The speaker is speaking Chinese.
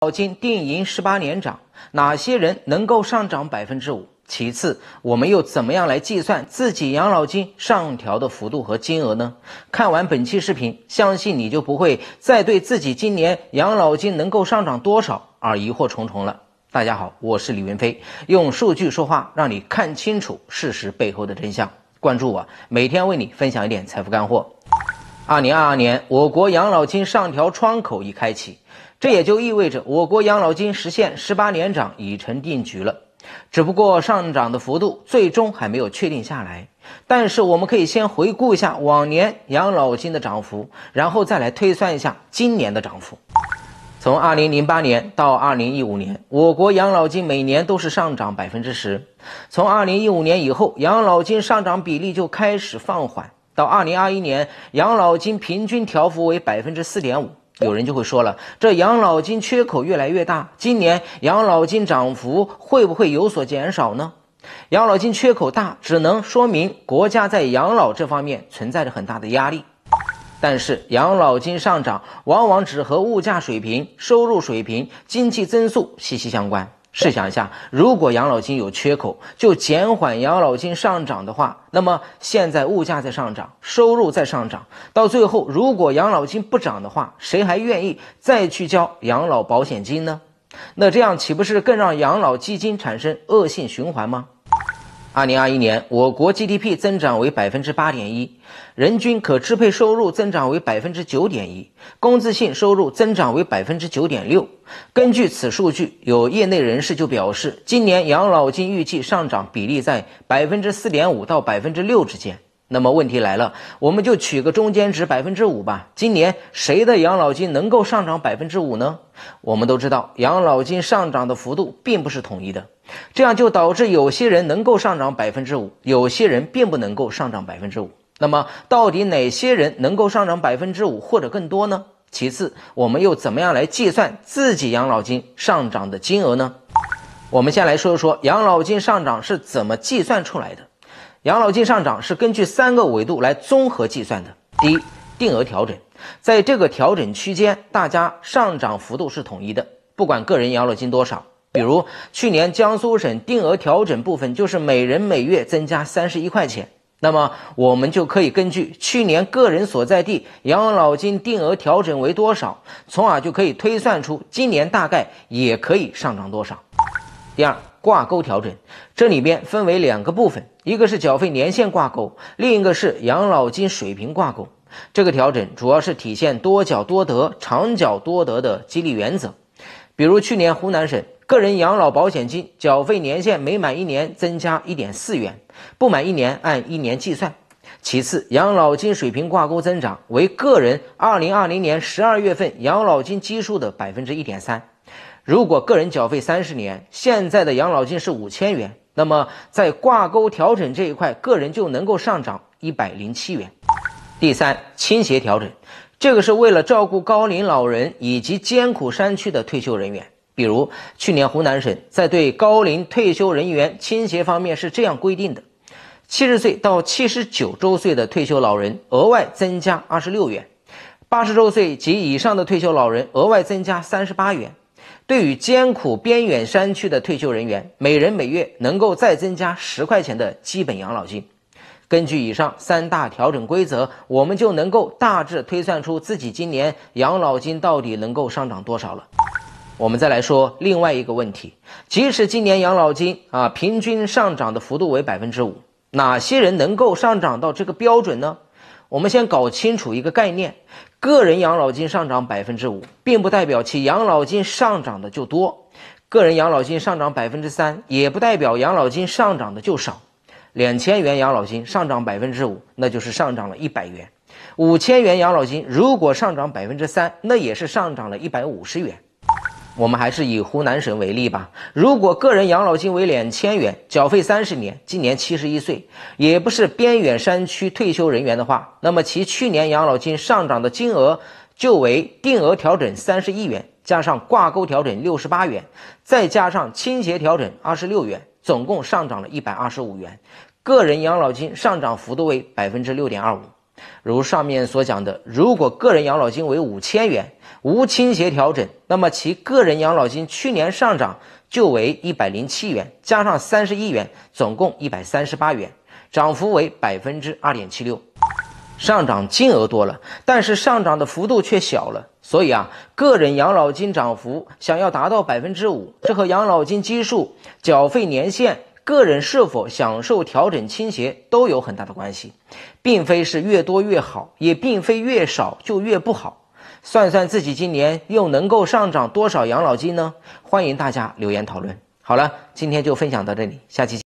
养老金定银十八年涨，哪些人能够上涨百分之五？其次，我们又怎么样来计算自己养老金上调的幅度和金额呢？看完本期视频，相信你就不会再对自己今年养老金能够上涨多少而疑惑重重了。大家好，我是李云飞，用数据说话，让你看清楚事实背后的真相。关注我，每天为你分享一点财富干货。二零二二年，我国养老金上调窗口已开启。这也就意味着，我国养老金实现十八年涨已成定局了，只不过上涨的幅度最终还没有确定下来。但是，我们可以先回顾一下往年养老金的涨幅，然后再来推算一下今年的涨幅。从二零零八年到二零一五年，我国养老金每年都是上涨百分之十。从二零一五年以后，养老金上涨比例就开始放缓。到二零二一年，养老金平均调幅为百分之四点五。有人就会说了，这养老金缺口越来越大，今年养老金涨幅会不会有所减少呢？养老金缺口大，只能说明国家在养老这方面存在着很大的压力。但是，养老金上涨往往只和物价水平、收入水平、经济增速息息相关。试想一下，如果养老金有缺口，就减缓养老金上涨的话，那么现在物价在上涨，收入在上涨，到最后如果养老金不涨的话，谁还愿意再去交养老保险金呢？那这样岂不是更让养老基金产生恶性循环吗？二零二一年，我国 GDP 增长为百分之八点一，人均可支配收入增长为百分之九点一，工资性收入增长为百分之九点六。根据此数据，有业内人士就表示，今年养老金预计上涨比例在百分之四点五到百分之六之间。那么问题来了，我们就取个中间值百分之五吧。今年谁的养老金能够上涨百分之五呢？我们都知道，养老金上涨的幅度并不是统一的。这样就导致有些人能够上涨百分之五，有些人并不能够上涨百分之五。那么，到底哪些人能够上涨百分之五或者更多呢？其次，我们又怎么样来计算自己养老金上涨的金额呢？我们先来说一说养老金上涨是怎么计算出来的。养老金上涨是根据三个维度来综合计算的。第一，定额调整，在这个调整区间，大家上涨幅度是统一的，不管个人养老金多少。比如去年江苏省定额调整部分就是每人每月增加三十一块钱，那么我们就可以根据去年个人所在地养老金定额调整为多少，从而就可以推算出今年大概也可以上涨多少。第二挂钩调整，这里边分为两个部分，一个是缴费年限挂钩，另一个是养老金水平挂钩。这个调整主要是体现多缴多得、长缴多得的激励原则。比如去年湖南省。个人养老保险金缴费年限每满一年增加一点四元，不满一年按一年计算。其次，养老金水平挂钩增长为个人二零二零年十二月份养老金基数的百分之一点三。如果个人缴费三十年，现在的养老金是五千元，那么在挂钩调整这一块，个人就能够上涨一百零七元。第三，倾斜调整，这个是为了照顾高龄老人以及艰苦山区的退休人员。比如，去年湖南省在对高龄退休人员倾斜方面是这样规定的：七十岁到七十九周岁的退休老人额外增加二十六元，八十周岁及以上的退休老人额外增加三十八元。对于艰苦边远山区的退休人员，每人每月能够再增加十块钱的基本养老金。根据以上三大调整规则，我们就能够大致推算出自己今年养老金到底能够上涨多少了。我们再来说另外一个问题，即使今年养老金啊平均上涨的幅度为百分之五，哪些人能够上涨到这个标准呢？我们先搞清楚一个概念：个人养老金上涨百分之五，并不代表其养老金上涨的就多；个人养老金上涨百分之三，也不代表养老金上涨的就少。两千元养老金上涨百分之五，那就是上涨了一百元；五千元养老金如果上涨百分之三，那也是上涨了一百五十元。我们还是以湖南省为例吧。如果个人养老金为两千元，缴费三十年，今年七十一岁，也不是边远山区退休人员的话，那么其去年养老金上涨的金额就为定额调整三十一元，加上挂钩调整六十八元，再加上倾斜调整二十六元，总共上涨了一百二十五元，个人养老金上涨幅度为百分之六点二五。如上面所讲的，如果个人养老金为五千元，无倾斜调整，那么其个人养老金去年上涨就为一百零七元，加上三十一元，总共一百三十八元，涨幅为百分之二点七六，上涨金额多了，但是上涨的幅度却小了。所以啊，个人养老金涨幅想要达到百分之五，这和养老金基数、缴费年限。个人是否享受调整倾斜都有很大的关系，并非是越多越好，也并非越少就越不好。算算自己今年又能够上涨多少养老金呢？欢迎大家留言讨论。好了，今天就分享到这里，下期。